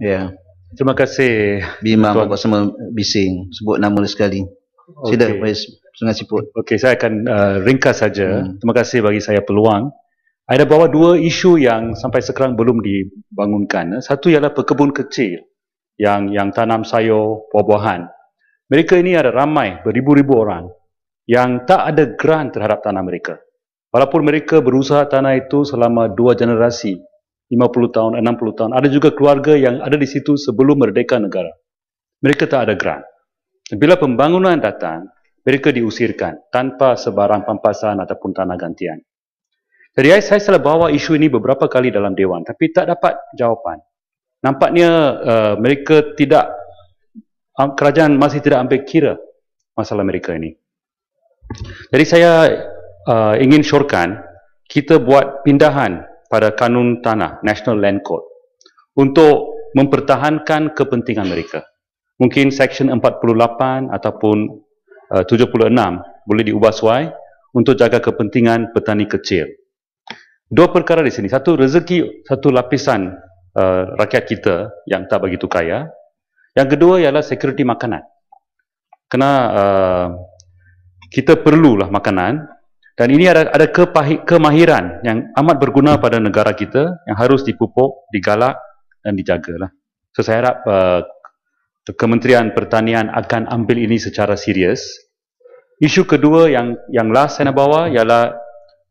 Ya. Terima kasih Bima buat semua bising sebut nama sekali. Okay. Sida Faiz Sungai Siput. Okey, saya akan uh, ringkas saja. Hmm. Terima kasih bagi saya peluang. Ada bawa dua isu yang sampai sekarang belum dibangunkan. Satu ialah pekebun kecil yang yang tanam sayur buah-buahan. Mereka ini ada ramai beribu-ribu orang yang tak ada grant terhadap tanah mereka. Walaupun mereka berusaha tanah itu selama dua generasi 50 tahun, 60 tahun. Ada juga keluarga yang ada di situ sebelum merdeka negara. Mereka tak ada grant. Bila pembangunan datang, mereka diusirkan tanpa sebarang pampasan ataupun tanah gantian. Jadi saya selalu bawa isu ini beberapa kali dalam Dewan tapi tak dapat jawapan. Nampaknya uh, mereka tidak, kerajaan masih tidak ambil kira masalah mereka ini. Jadi saya uh, ingin syorkan kita buat pindahan pada kanun tanah, National Land Code, untuk mempertahankan kepentingan mereka. Mungkin Section 48 ataupun eh, uh, 76 boleh diubah suai untuk jaga kepentingan petani kecil. Dua perkara di sini. Satu, rezeki satu lapisan uh, rakyat kita yang tak begitu kaya. Yang kedua ialah security makanan. Kena uh, kita perlulah makanan dan ini ada, ada kemahiran yang amat berguna pada negara kita yang harus dipupuk, digalak dan dijaga. So, saya harap uh, Kementerian Pertanian akan ambil ini secara serius. Isu kedua yang yang last saya nak bawa ialah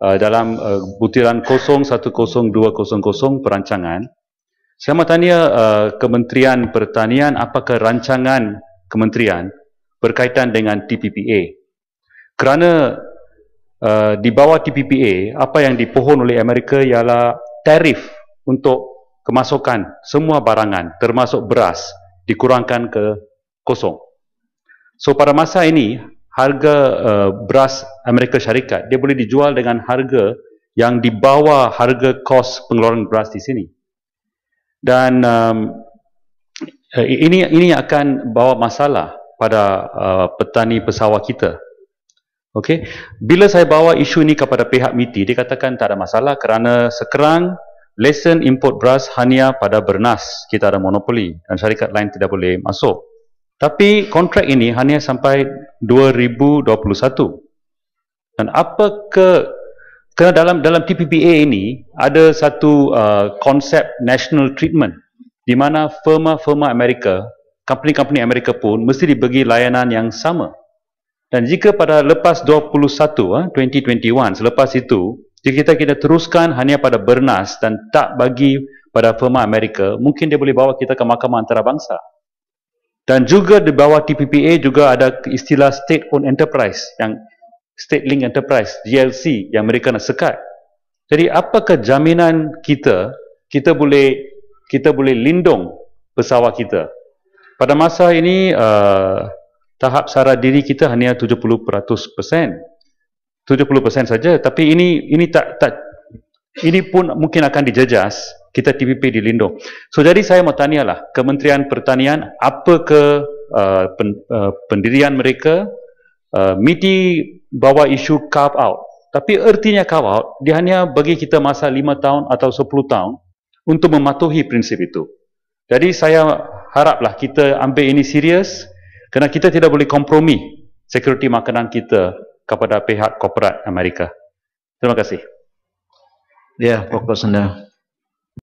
uh, dalam uh, butiran 010200 perancangan. Saya mahu tanya uh, Kementerian Pertanian apakah rancangan Kementerian berkaitan dengan TPPA. Kerana Eh, di bawah TPPA, apa yang dipohon oleh Amerika ialah tarif untuk kemasukan semua barangan termasuk beras dikurangkan ke kosong. So pada masa ini harga uh, beras Amerika Syarikat dia boleh dijual dengan harga yang di bawah harga kos pengeluaran beras di sini. Dan um, ini ini akan bawa masalah pada uh, petani pesawat kita Okey, bila saya bawa isu ini kepada pihak MITI, dia katakan tak ada masalah kerana sekarang lesen import beras hanya pada bernas. Kita ada monopoli dan syarikat lain tidak boleh masuk. Tapi kontrak ini hanya sampai 2021. Dan apa ke kerana dalam dalam TPPA ini ada satu uh, konsep national treatment di mana firma-firma Amerika, company-company Amerika pun mesti diberi layanan yang sama. Dan jika pada lepas 21, 2021, eh, selepas itu, jika kita, kita teruskan hanya pada Bernas dan tak bagi pada firma Amerika, mungkin dia boleh bawa kita ke mahkamah antarabangsa. Dan juga di bawah TPPA juga ada istilah State Owned Enterprise, yang State Link Enterprise, GLC, yang mereka nak sekat. Jadi apakah jaminan kita, kita boleh kita boleh lindung pesawat kita? Pada masa ini, uh, tahap sara diri kita hanya 70% 70% saja tapi ini ini tak tak ini pun mungkin akan dijejas kita TPP dilindung. So jadi saya mau tanyalah Kementerian Pertanian apa ke uh, pen, uh, pendirian mereka uh, MITI bawa isu cap out. Tapi ertinya cap out dia hanya bagi kita masa 5 tahun atau 10 tahun untuk mematuhi prinsip itu. Jadi saya haraplah kita ambil ini serius. Kerana kita tidak boleh kompromi sekuriti makanan kita kepada pihak korporat Amerika. Terima kasih. Ya, pokok senang.